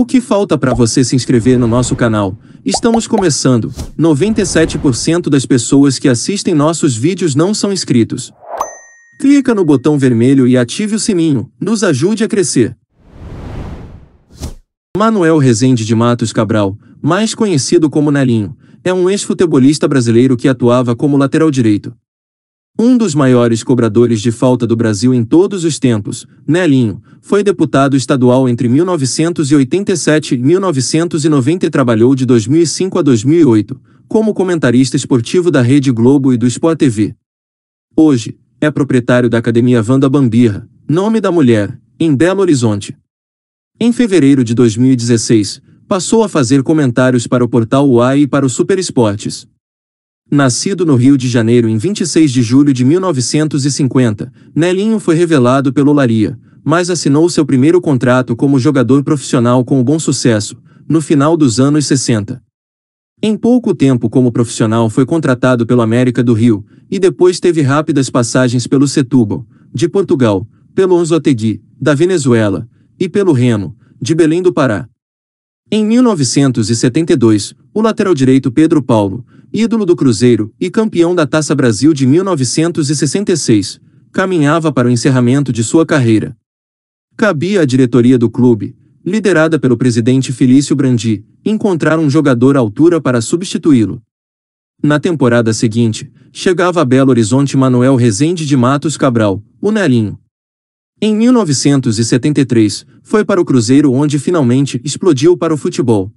O que falta para você se inscrever no nosso canal? Estamos começando. 97% das pessoas que assistem nossos vídeos não são inscritos. Clica no botão vermelho e ative o sininho. Nos ajude a crescer. Manuel Rezende de Matos Cabral, mais conhecido como Nelinho, é um ex-futebolista brasileiro que atuava como lateral direito um dos maiores cobradores de falta do Brasil em todos os tempos, Nelinho, foi deputado estadual entre 1987 e 1990 e trabalhou de 2005 a 2008 como comentarista esportivo da Rede Globo e do Sport TV. Hoje, é proprietário da Academia Vanda Bambirra, nome da mulher, em Belo Horizonte. Em fevereiro de 2016, passou a fazer comentários para o portal UAI e para o Super Esportes. Nascido no Rio de Janeiro em 26 de julho de 1950, Nelinho foi revelado pelo Laria, mas assinou seu primeiro contrato como jogador profissional com o bom sucesso, no final dos anos 60. Em pouco tempo como profissional foi contratado pelo América do Rio, e depois teve rápidas passagens pelo Setúbal, de Portugal, pelo Anzotegui, da Venezuela, e pelo Reno, de Belém do Pará. Em 1972, o lateral direito Pedro Paulo, ídolo do Cruzeiro e campeão da Taça Brasil de 1966, caminhava para o encerramento de sua carreira. Cabia à diretoria do clube, liderada pelo presidente Felício Brandi, encontrar um jogador à altura para substituí-lo. Na temporada seguinte, chegava a Belo Horizonte Manuel Rezende de Matos Cabral, o Nelinho. Em 1973, foi para o Cruzeiro onde finalmente explodiu para o futebol.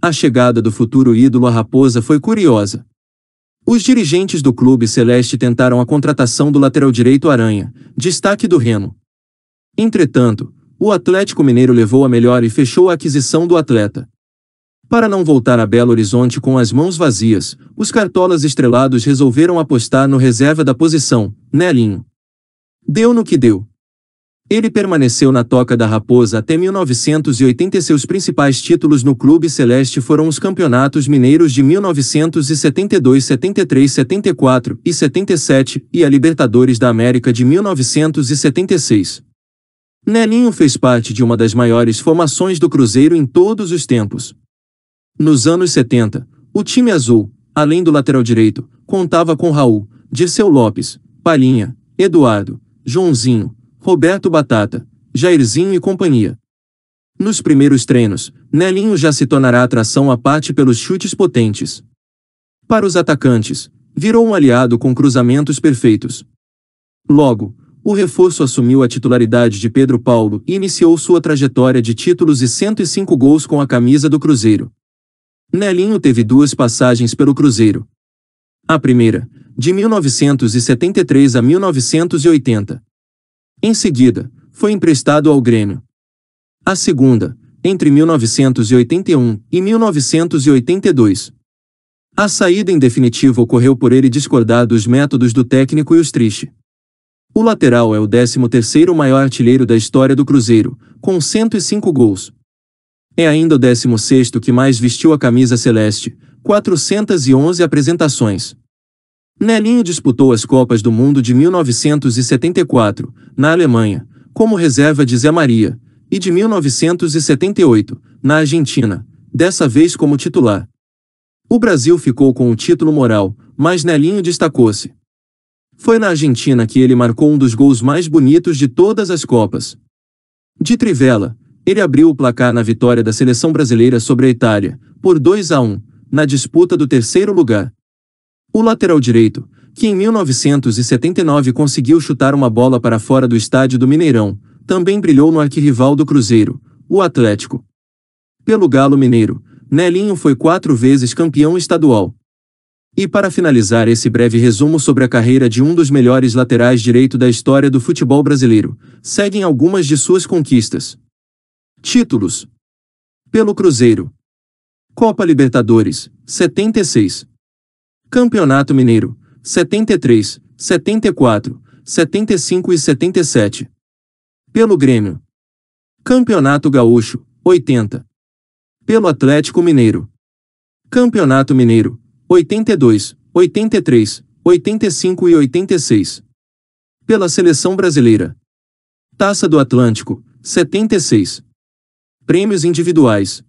A chegada do futuro ídolo à Raposa foi curiosa. Os dirigentes do clube celeste tentaram a contratação do lateral direito Aranha, destaque do Reno. Entretanto, o Atlético Mineiro levou a melhor e fechou a aquisição do atleta. Para não voltar a Belo Horizonte com as mãos vazias, os cartolas estrelados resolveram apostar no reserva da posição, Nelinho. Deu no que deu. Ele permaneceu na Toca da Raposa até 1980 e seus principais títulos no Clube Celeste foram os Campeonatos Mineiros de 1972, 73, 74 e 77 e a Libertadores da América de 1976. Nelinho fez parte de uma das maiores formações do Cruzeiro em todos os tempos. Nos anos 70, o time azul, além do lateral direito, contava com Raul, Dirceu Lopes, Palhinha, Eduardo, Joãozinho, Roberto Batata, Jairzinho e companhia. Nos primeiros treinos, Nelinho já se tornará atração à parte pelos chutes potentes. Para os atacantes, virou um aliado com cruzamentos perfeitos. Logo, o reforço assumiu a titularidade de Pedro Paulo e iniciou sua trajetória de títulos e 105 gols com a camisa do Cruzeiro. Nelinho teve duas passagens pelo Cruzeiro. A primeira, de 1973 a 1980. Em seguida, foi emprestado ao Grêmio. A segunda, entre 1981 e 1982. A saída em definitivo ocorreu por ele discordar dos métodos do técnico e os triste. O lateral é o 13º maior artilheiro da história do Cruzeiro, com 105 gols. É ainda o 16º que mais vestiu a camisa celeste, 411 apresentações. Nelinho disputou as Copas do Mundo de 1974, na Alemanha, como reserva de Zé Maria, e de 1978, na Argentina, dessa vez como titular. O Brasil ficou com o título moral, mas Nelinho destacou-se. Foi na Argentina que ele marcou um dos gols mais bonitos de todas as Copas. De Trivela, ele abriu o placar na vitória da seleção brasileira sobre a Itália, por 2 a 1, na disputa do terceiro lugar. O lateral direito, que em 1979 conseguiu chutar uma bola para fora do estádio do Mineirão, também brilhou no arquirrival do Cruzeiro, o Atlético. Pelo Galo Mineiro, Nelinho foi quatro vezes campeão estadual. E para finalizar esse breve resumo sobre a carreira de um dos melhores laterais direito da história do futebol brasileiro, seguem algumas de suas conquistas. Títulos: Pelo Cruzeiro, Copa Libertadores, 76. Campeonato Mineiro, 73, 74, 75 e 77. Pelo Grêmio. Campeonato Gaúcho, 80. Pelo Atlético Mineiro. Campeonato Mineiro, 82, 83, 85 e 86. Pela Seleção Brasileira. Taça do Atlântico, 76. Prêmios individuais.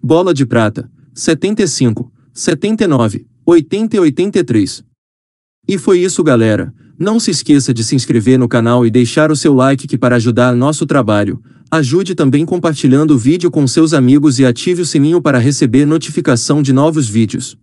Bola de prata, 75, 79, 80 e 83. E foi isso, galera. Não se esqueça de se inscrever no canal e deixar o seu like que para ajudar nosso trabalho. Ajude também compartilhando o vídeo com seus amigos e ative o sininho para receber notificação de novos vídeos.